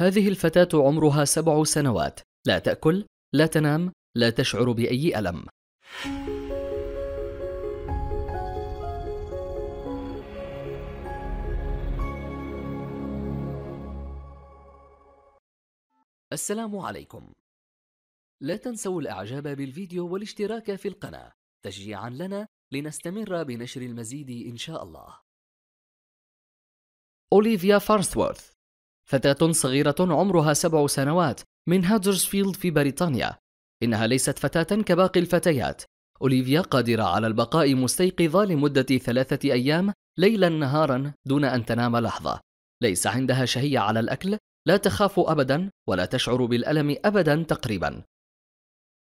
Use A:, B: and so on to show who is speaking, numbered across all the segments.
A: هذه الفتاة عمرها سبع سنوات، لا تأكل، لا تنام، لا تشعر بأي ألم. السلام عليكم. لا تنسوا الإعجاب بالفيديو والاشتراك في القناة تشجيعا لنا لنستمر بنشر المزيد إن شاء الله. أوليفيا فارسورث فتاة صغيرة عمرها سبع سنوات من هادرسفيلد في بريطانيا إنها ليست فتاة كباقي الفتيات أوليفيا قادرة على البقاء مستيقظة لمدة ثلاثة أيام ليلا نهارا دون أن تنام لحظة ليس عندها شهية على الأكل لا تخاف أبدا ولا تشعر بالألم أبدا تقريبا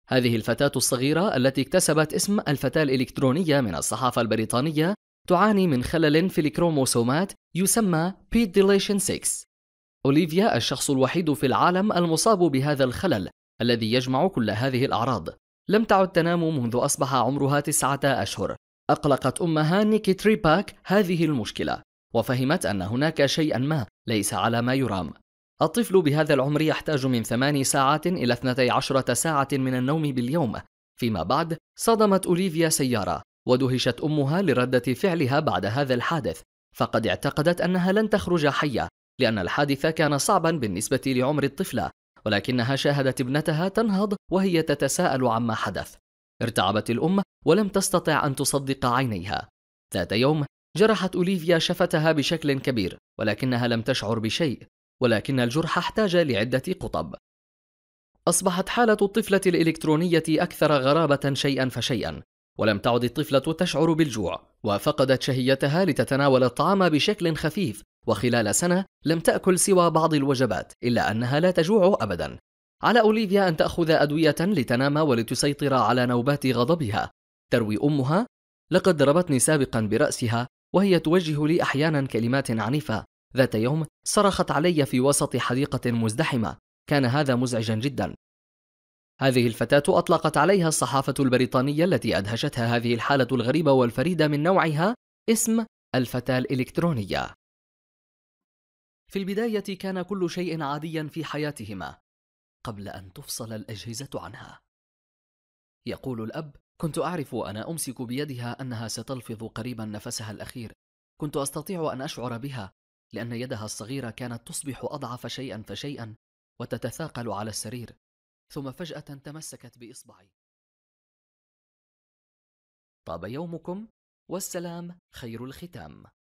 A: هذه الفتاة الصغيرة التي اكتسبت اسم الفتاة الإلكترونية من الصحافة البريطانية تعاني من خلل في الكروموسومات يسمى بيت ديليشن 6 أوليفيا الشخص الوحيد في العالم المصاب بهذا الخلل الذي يجمع كل هذه الأعراض لم تعد تنام منذ أصبح عمرها تسعة أشهر أقلقت أمها نيكي تريباك هذه المشكلة وفهمت أن هناك شيئا ما ليس على ما يرام الطفل بهذا العمر يحتاج من ثماني ساعات إلى 12 ساعة من النوم باليوم فيما بعد صدمت أوليفيا سيارة ودهشت أمها لردة فعلها بعد هذا الحادث فقد اعتقدت أنها لن تخرج حية لأن الحادث كان صعبا بالنسبة لعمر الطفلة ولكنها شاهدت ابنتها تنهض وهي تتساءل عما حدث ارتعبت الأم ولم تستطع أن تصدق عينيها ذات يوم جرحت أوليفيا شفتها بشكل كبير ولكنها لم تشعر بشيء ولكن الجرح احتاج لعدة قطب أصبحت حالة الطفلة الإلكترونية أكثر غرابة شيئا فشيئا ولم تعد الطفلة تشعر بالجوع وفقدت شهيتها لتتناول الطعام بشكل خفيف وخلال سنة لم تأكل سوى بعض الوجبات إلا أنها لا تجوع أبدا على أوليفيا أن تأخذ أدوية لتنام ولتسيطر على نوبات غضبها تروي أمها لقد ضربتني سابقا برأسها وهي توجه لي أحيانا كلمات عنيفة ذات يوم صرخت علي في وسط حديقة مزدحمة كان هذا مزعجا جدا هذه الفتاة أطلقت عليها الصحافة البريطانية التي أدهشتها هذه الحالة الغريبة والفريدة من نوعها اسم الفتاة الإلكترونية في البدايه كان كل شيء عاديا في حياتهما قبل ان تفصل الاجهزه عنها يقول الاب كنت اعرف وانا امسك بيدها انها ستلفظ قريبا نفسها الاخير كنت استطيع ان اشعر بها لان يدها الصغيره كانت تصبح اضعف شيئا فشيئا وتتثاقل على السرير ثم فجاه تمسكت باصبعي طاب يومكم والسلام خير الختام